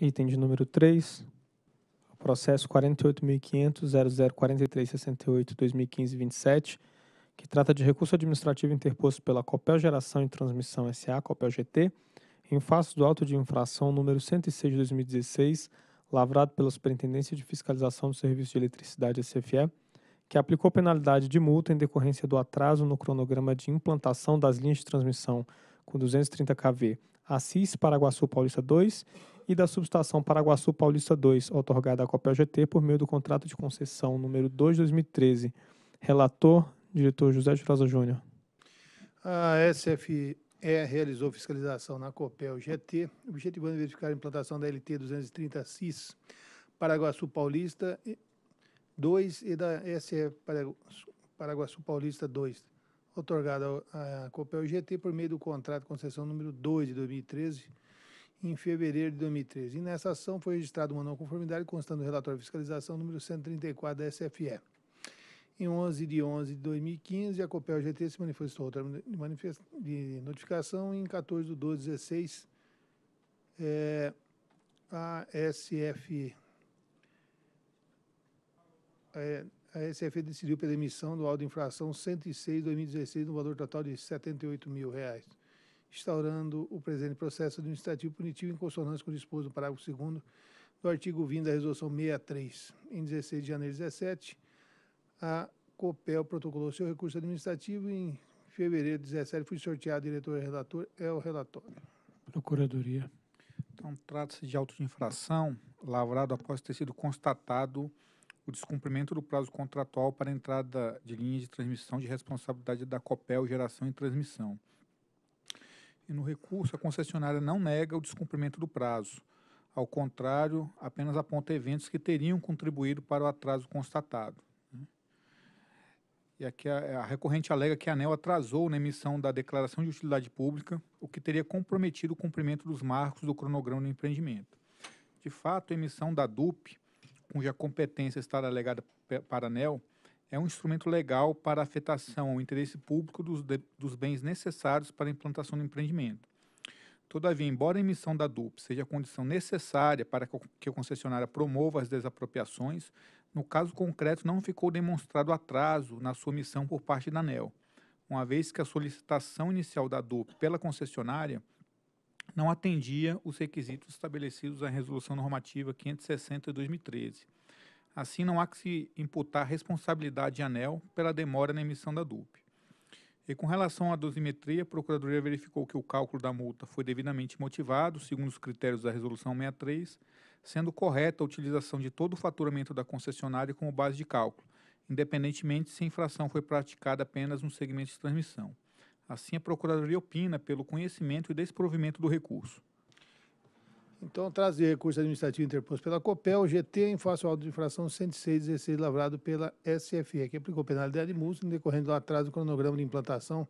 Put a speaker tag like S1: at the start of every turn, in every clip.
S1: item de número 3, processo 48.500.0043.68.2015.27, que trata de recurso administrativo interposto pela Copel Geração e Transmissão S.A., Copel GT, em face do auto de infração número 106 de 2016, lavrado pela Superintendência de Fiscalização do Serviço de Eletricidade SFE, que aplicou penalidade de multa em decorrência do atraso no cronograma de implantação das linhas de transmissão com 230 kV Assis Paraguaçu Paulista 2 e da subestação Paraguaçu Paulista 2, otorgada à Copel GT por meio do contrato de concessão número 2-2013. Relator, diretor José de Rosa Júnior.
S2: A SFE realizou fiscalização na Copel GT, objetivando verificar a implantação da LT 230 CIS Paraguaçu Paulista 2 e da SE Paraguaçu Paulista 2, otorgada à Copel GT por meio do contrato de concessão número 2 de 2013 em fevereiro de 2013. E nessa ação foi registrada uma não conformidade constando o relatório de fiscalização número 134 da SFE. Em 11 de 11 de 2015, a Copel GT se manifestou de notificação em 14 de 12 de 16, é, a SFE. É, a SFE decidiu pela emissão do auto de infração 106-2016 no valor total de R$ 78 mil. Reais instaurando o presente processo administrativo punitivo em consonância com o disposto no parágrafo 2 do artigo 20 da Resolução 63. Em 16 de janeiro de 2017. a COPEL protocolou seu recurso administrativo e em fevereiro de 2017 foi sorteado diretor e relator. É o relatório.
S1: Procuradoria. Então, trata-se de auto de infração lavrado após ter sido constatado o descumprimento do prazo contratual para entrada de linhas de transmissão de responsabilidade da COPEL Geração e Transmissão e no recurso a concessionária não nega o descumprimento do prazo. Ao contrário, apenas aponta eventos que teriam contribuído para o atraso constatado. E aqui a, a recorrente alega que a ANEL atrasou na emissão da declaração de utilidade pública, o que teria comprometido o cumprimento dos marcos do cronograma do empreendimento. De fato, a emissão da DUP, cuja competência está alegada para a ANEL, é um instrumento legal para afetação ao interesse público dos, de, dos bens necessários para a implantação do empreendimento. Todavia, embora a emissão da DUP seja a condição necessária para que a concessionária promova as desapropriações, no caso concreto não ficou demonstrado atraso na sua emissão por parte da ANEL, uma vez que a solicitação inicial da DUP pela concessionária não atendia os requisitos estabelecidos na Resolução Normativa 560 de 2013 Assim, não há que se imputar responsabilidade de ANEL pela demora na emissão da DUP. E com relação à dosimetria, a Procuradoria verificou que o cálculo da multa foi devidamente motivado, segundo os critérios da Resolução 63, sendo correta a utilização de todo o faturamento da concessionária como base de cálculo, independentemente se a infração foi praticada apenas no segmento de transmissão. Assim, a Procuradoria opina pelo conhecimento e desprovimento do recurso. Então,
S2: traz de recurso administrativo interposto pela COPEL, GT, em face ao auto de infração 10616, lavrado pela SFE, que aplicou penalidade de multa, decorrendo do atraso do cronograma de implantação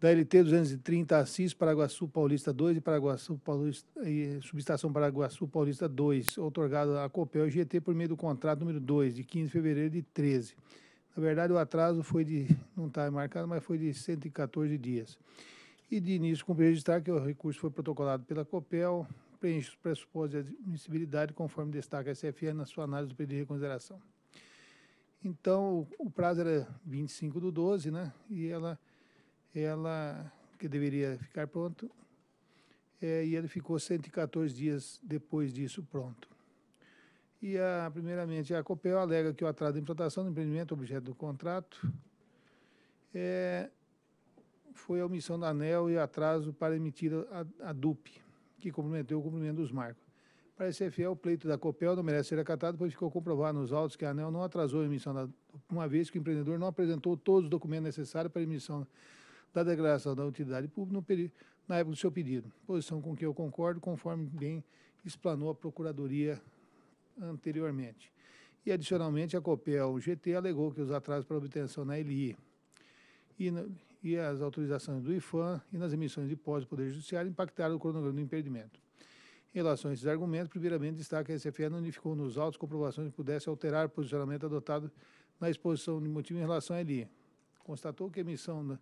S2: da LT 230 Assis, Paraguaçu Paulista 2 e Paraguaçu Paulista, e eh, subestação Paraguaçu Paulista 2, otorgado à Copel e GT por meio do contrato número 2, de 15 de fevereiro de 13. Na verdade, o atraso foi de, não está marcado, mas foi de 114 dias. E de início cumpri registrar que o recurso foi protocolado pela COPEL, preenche os pressupostos de admissibilidade, conforme destaca a SFE na sua análise do pedido de reconsideração. Então, o prazo era 25 do 12, né? E ela, ela que deveria ficar pronto, é, e ele ficou 114 dias depois disso pronto. E, a, primeiramente, a COPEL alega que o atraso da implantação do empreendimento objeto do contrato é, foi a omissão da ANEL e atraso para emitir a, a DUP, que comprometeu o cumprimento dos marcos. Para a fiel o pleito da COPEL não merece ser acatado, pois ficou comprovado nos autos que a ANEL não atrasou a emissão da uma vez que o empreendedor não apresentou todos os documentos necessários para a emissão da declaração da utilidade pública no, na época do seu pedido. Posição com que eu concordo, conforme bem explanou a Procuradoria anteriormente. E, adicionalmente, a COPEL GT alegou que os atrasos para obtenção na li e, e as autorizações do IFAM e nas emissões de pós do Poder Judiciário impactaram o cronograma do impedimento. Em relação a esses argumentos, primeiramente destaca que a SFE não unificou nos autos comprovações que pudesse alterar o posicionamento adotado na exposição de motivo em relação à ELI. Constatou que a emissão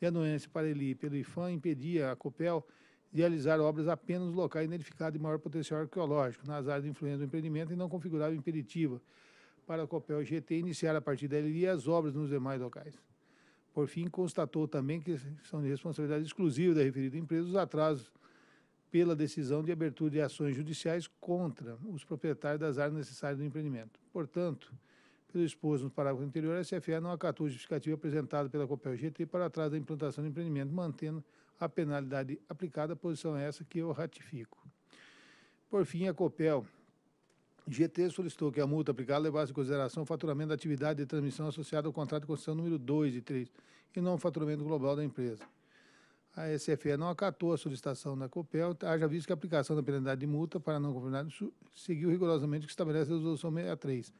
S2: de anuência para a ELI pelo IFAM impedia a COPEL de realizar obras apenas no local identificado de maior potencial arqueológico, nas áreas de influência do empreendimento e não configurava impeditiva para a COPEL GT iniciar a partir da ELI as obras nos demais locais. Por fim, constatou também que são de responsabilidade exclusiva da referida empresa os atrasos pela decisão de abertura de ações judiciais contra os proprietários das áreas necessárias do empreendimento. Portanto, pelo exposto no parágrafo anterior, a SFE não acatou a justificativa apresentada pela Copel GT para atrás da implantação do empreendimento, mantendo a penalidade aplicada, a posição é essa que eu ratifico. Por fim, a Copel GT solicitou que a multa aplicada levasse em consideração o faturamento da atividade de transmissão associada ao contrato de concessão número 2 e 3, e não o faturamento global da empresa. A SFE não acatou a solicitação da COPEL, tá? haja visto que a aplicação da penalidade de multa para não conformidade seguiu rigorosamente o que estabelece a Resolução 63.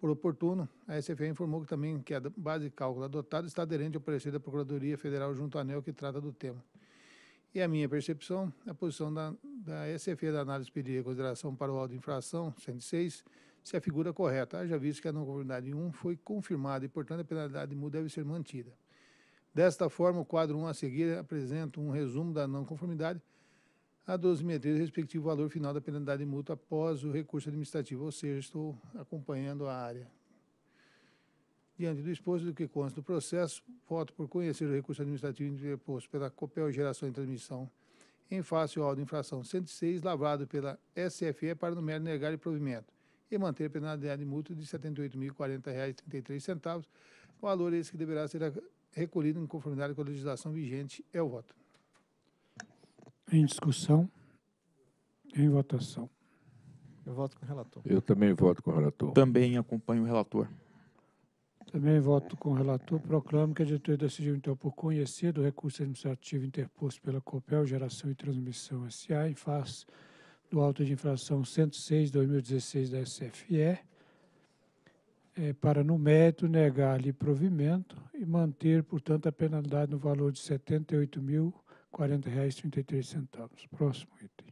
S2: Por oportuno, a SFE informou que também que a base de cálculo adotada está aderente ao parecer da Procuradoria Federal junto à ANEL que trata do tema. E a minha percepção, a posição da, da SFE da análise pedir reconsideração para o auto de infração 106, se é a figura correta. Haja visto que a não conformidade 1 foi confirmada e, portanto, a penalidade de MU deve ser mantida. Desta forma, o quadro 1 a seguir apresenta um resumo da não conformidade a o respectivo valor final da penalidade de multa após o recurso administrativo, ou seja, estou acompanhando a área Diante do exposto do que consta do processo, voto por conhecer o recurso administrativo interposto pela COPEL Geração e Transmissão em face ao auto infração 106, lavrado pela SFE para no mero negar e provimento, e manter a penalidade mútua de R$ 78.040,33, valor esse que deverá ser recolhido em conformidade com a legislação vigente. É o voto.
S1: Em discussão. Em votação. Eu voto com o relator. Eu também voto com o relator. Também acompanho o relator.
S2: Também voto com o relator. Proclamo que a diretoria decidiu, então, por conhecer do recurso administrativo interposto pela COPEL Geração e Transmissão S.A. em face do auto de infração 106-2016 da SFE, é, eh, para, no mérito, negar-lhe provimento e manter, portanto, a penalidade no valor de R$ 78.040,33. Próximo item.